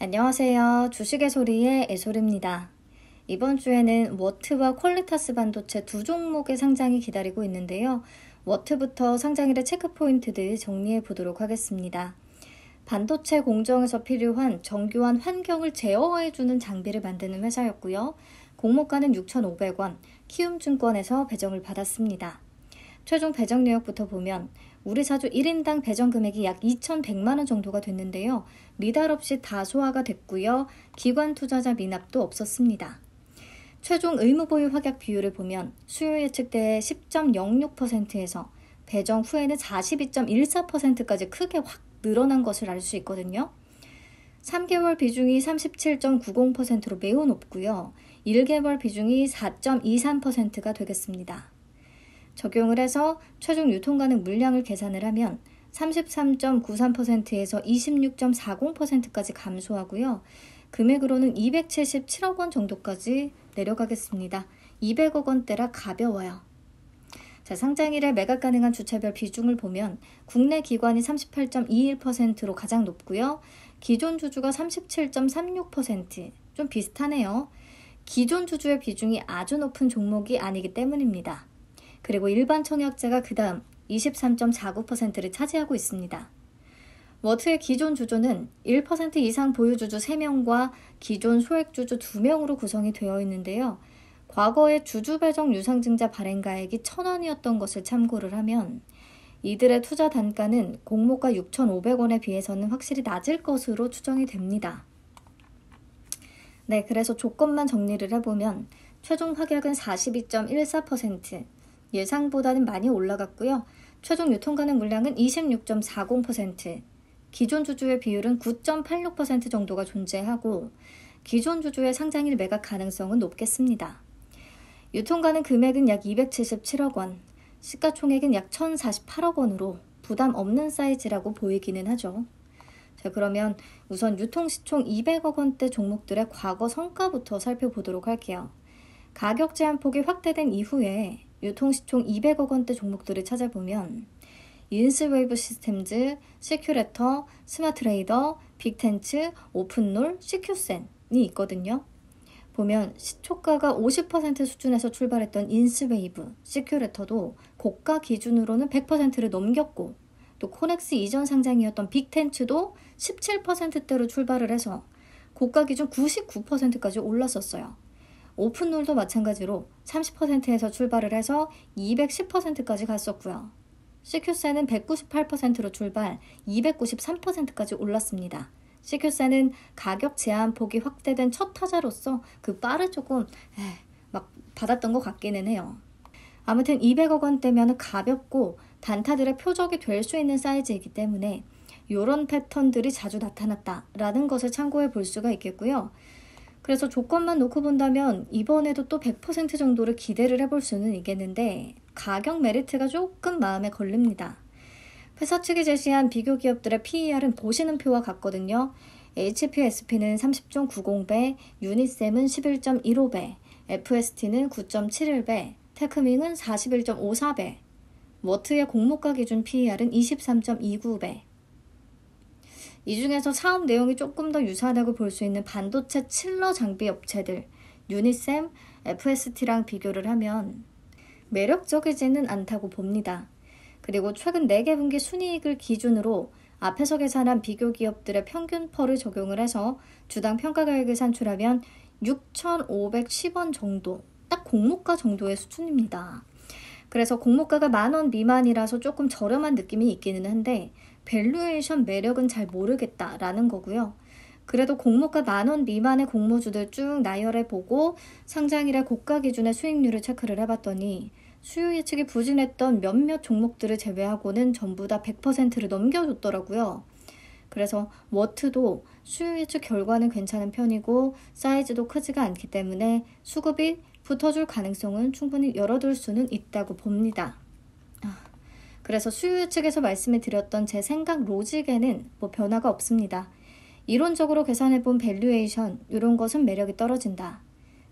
안녕하세요. 주식의 소리의 애솔입니다. 이번 주에는 워트와 퀄리타스 반도체 두 종목의 상장이 기다리고 있는데요. 워트부터 상장일의 체크포인트들 정리해 보도록 하겠습니다. 반도체 공정에서 필요한 정교한 환경을 제어해주는 장비를 만드는 회사였고요. 공모가는 6,500원, 키움증권에서 배정을 받았습니다. 최종 배정 내역부터 보면 우리 사주 1인당 배정 금액이 약 2,100만 원 정도가 됐는데요. 미달 없이 다 소화가 됐고요. 기관 투자자 미납도 없었습니다. 최종 의무 보유 확약 비율을 보면 수요 예측대의 10.06%에서 배정 후에는 42.14%까지 크게 확 늘어난 것을 알 수 있거든요. 3개월 비중이 37.90%로 매우 높고요. 1개월 비중이 4.23%가 되겠습니다. 적용을 해서 최종 유통 가능 물량을 계산을 하면 33.93%에서 26.40%까지 감소하고요. 금액으로는 277억 원 정도까지 내려가겠습니다. 200억 원대라 가벼워요. 자, 상장일에 매각 가능한 주차별 비중을 보면 국내 기관이 38.21%로 가장 높고요. 기존 주주가 37.36%. 좀 비슷하네요. 기존 주주의 비중이 아주 높은 종목이 아니기 때문입니다. 그리고 일반 청약자가 그 다음 23.49%를 차지하고 있습니다. 워트의 기존 주주는 1% 이상 보유주주 3명과 기존 소액주주 2명으로 구성이 되어 있는데요. 과거의 주주 배정 유상증자 발행가액이 1,000원이었던 것을 참고를 하면 이들의 투자 단가는 공모가 6,500원에 비해서는 확실히 낮을 것으로 추정이 됩니다. 네, 그래서 조건만 정리를 해보면 최종 확약은 42.14%, 예상보다는 많이 올라갔고요. 최종 유통가능 물량은 26.40%, 기존 주주의 비율은 9.86% 정도가 존재하고 기존 주주의 상장일 매각 가능성은 높겠습니다. 유통가능 금액은 약 277억 원, 시가총액은 약 1,048억 원으로 부담 없는 사이즈라고 보이기는 하죠. 자, 그러면 우선 유통시총 200억 원대 종목들의 과거 성과부터 살펴보도록 할게요. 가격 제한폭이 확대된 이후에 유통시총 200억 원대 종목들을 찾아보면 인스웨이브 시스템즈, 시큐레터, 스마트레이더, 빅텐츠, 오픈롤, 시큐센이 있거든요. 보면 시초가가 50% 수준에서 출발했던 인스웨이브, 시큐레터도 고가 기준으로는 100%를 넘겼고 또 코넥스 이전 상장이었던 빅텐츠도 17%대로 출발을 해서 고가 기준 99%까지 올랐었어요. 오픈롤도 마찬가지로 30%에서 출발을 해서 210%까지 갔었고요. CQ세는 198%로 출발 293%까지 올랐습니다. CQ세는 가격 제한 폭이 확대된 첫 타자로서 그 빠를 조금 에이, 막 받았던 것 같기는 해요. 아무튼 200억 원대면 가볍고 단타들의 표적이 될 수 있는 사이즈이기 때문에 이런 패턴들이 자주 나타났다라는 것을 참고해 볼 수가 있겠고요. 그래서 조건만 놓고 본다면 이번에도 또 100% 정도를 기대를 해볼 수는 있겠는데 가격 메리트가 조금 마음에 걸립니다. 회사 측이 제시한 비교 기업들의 PER은 보시는 표와 같거든요. HPSP는 30.90배, 유니셈은 11.15배, FST는 9.71배, 테크밍은 41.54배, 워트의 공모가 기준 PER은 23.29배, 이 중에서 사업 내용이 조금 더 유사하다고 볼 수 있는 반도체 칠러 장비 업체들, 유니셈, FST랑 비교를 하면 매력적이지는 않다고 봅니다. 그리고 최근 4개 분기 순이익을 기준으로 앞에서 계산한 비교 기업들의 평균퍼를 적용을 해서 주당 평가가액을 산출하면 6,510원 정도, 딱 공모가 정도의 수준입니다. 그래서 공모가가 만원 미만이라서 조금 저렴한 느낌이 있기는 한데 밸류에이션 매력은 잘 모르겠다라는 거고요. 그래도 공모가 만원 미만의 공모주들 쭉 나열해 보고 상장일의 고가 기준의 수익률을 체크를 해봤더니 수요 예측이 부진했던 몇몇 종목들을 제외하고는 전부 다 100%를 넘겨줬더라고요. 그래서 워트도 수요 예측 결과는 괜찮은 편이고 사이즈도 크지가 않기 때문에 수급이 붙어줄 가능성은 충분히 열어둘 수는 있다고 봅니다. 그래서 수요 측에서 말씀을 드렸던 제 생각 로직에는 뭐 변화가 없습니다. 이론적으로 계산해본 밸류에이션 이런 것은 매력이 떨어진다.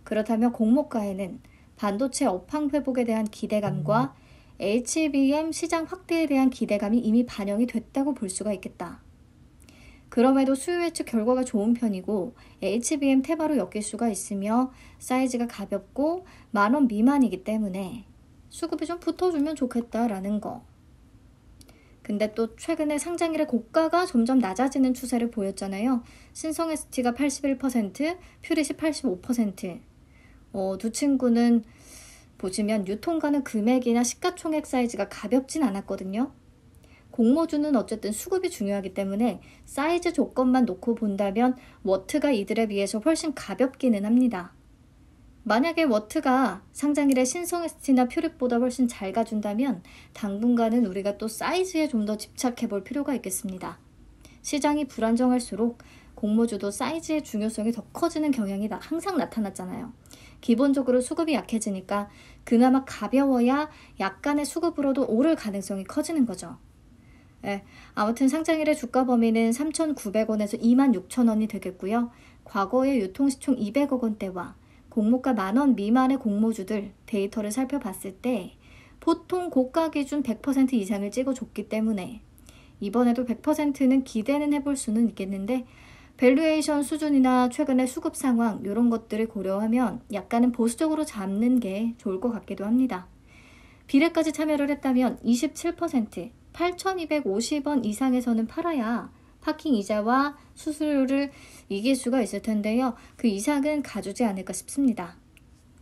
그렇다면 공모가에는 반도체 업황 회복에 대한 기대감과 HBM 시장 확대에 대한 기대감이 이미 반영이 됐다고 볼 수가 있겠다. 그럼에도 수요 예측 결과가 좋은 편이고 HBM 테마로 엮일 수가 있으며 사이즈가 가볍고 만원 미만이기 때문에 수급이 좀 붙어주면 좋겠다라는 거. 근데 또 최근에 상장일의 고가가 점점 낮아지는 추세를 보였잖아요. 신성 ST가 81%, 퓨릿이 85%. 어, 두 친구는 보시면 유통가는 금액이나 시가총액 사이즈가 가볍진 않았거든요. 공모주는 어쨌든 수급이 중요하기 때문에 사이즈 조건만 놓고 본다면 워트가 이들에 비해서 훨씬 가볍기는 합니다. 만약에 워트가 상장일에 신성에스티나 퓨립보다 훨씬 잘 가준다면 당분간은 우리가 또 사이즈에 좀 더 집착해 볼 필요가 있겠습니다. 시장이 불안정할수록 공모주도 사이즈의 중요성이 더 커지는 경향이 항상 나타났잖아요. 기본적으로 수급이 약해지니까 그나마 가벼워야 약간의 수급으로도 오를 가능성이 커지는 거죠. 네, 아무튼 상장일의 주가 범위는 3,900원에서 26,000원이 되겠고요. 과거의 유통시총 200억 원대와 공모가 만 원 미만의 공모주들 데이터를 살펴봤을 때 보통 고가 기준 100% 이상을 찍어줬기 때문에 이번에도 100%는 기대는 해볼 수는 있겠는데 밸류에이션 수준이나 최근의 수급 상황 이런 것들을 고려하면 약간은 보수적으로 잡는 게 좋을 것 같기도 합니다. 비례까지 참여를 했다면 27%, 8,250원 이상에서는 팔아야 파킹 이자와 수수료를 이길 수가 있을 텐데요. 그 이상은 가주지 않을까 싶습니다.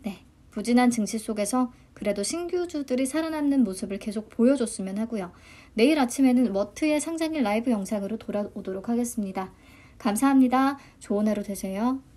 네. 부진한 증시 속에서 그래도 신규주들이 살아남는 모습을 계속 보여줬으면 하고요. 내일 아침에는 워트의 상장일 라이브 영상으로 돌아오도록 하겠습니다. 감사합니다. 좋은 하루 되세요.